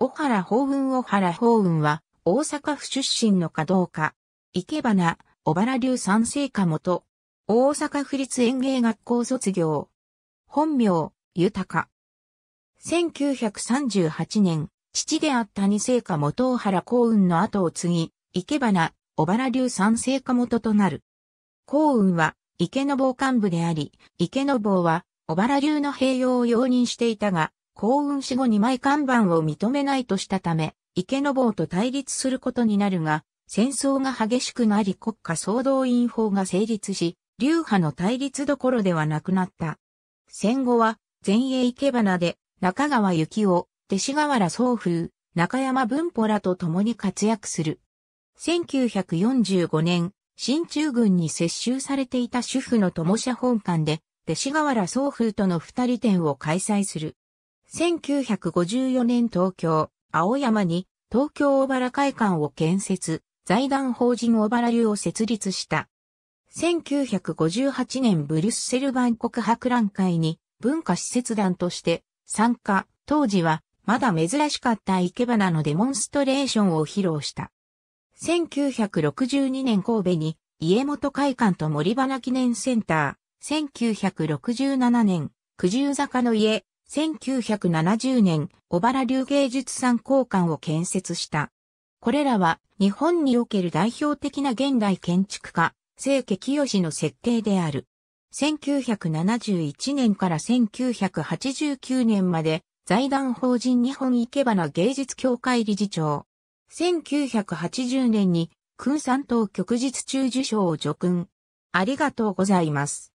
小原法雲小原法雲は、大阪府出身の華道家。か。池花、小原流三世家元。大阪府立園芸学校卒業。本名、豊。1938年、父であった二世家元小原幸雲の後を継ぎ、池花、小原流三世家元となる。幸雲は、池の坊幹部であり、池の坊は、小原流の併用を容認していたが、幸運死後に枚看板を認めないとしたため、池坊と対立することになるが、戦争が激しくなり国家総動員法が成立し、流派の対立どころではなくなった。戦後は、前衛池花で、中川幸雄、弟子河原宗風、中山文歩らと共に活躍する。1945年、新中軍に接収されていた主婦の友社本館で、弟子河原宗風との二人展を開催する。1954年東京、青山に東京小原会館を建設、財団法人小原流を設立した。1958年ブリュッセル万国博覧会に文化施設団として参加、当時はまだ珍しかった生け花のデモンストレーションを披露した。1962年神戸に家元会館と森花記念センター、1967年九十坂の家、1970年、小原流芸術参考館を建設した。これらは日本における代表的な現代建築家、清家清の設計である。1971年から1989年まで財団法人日本池花芸術協会理事長。1980年に、君山東旭日中受賞を助訓。ありがとうございます。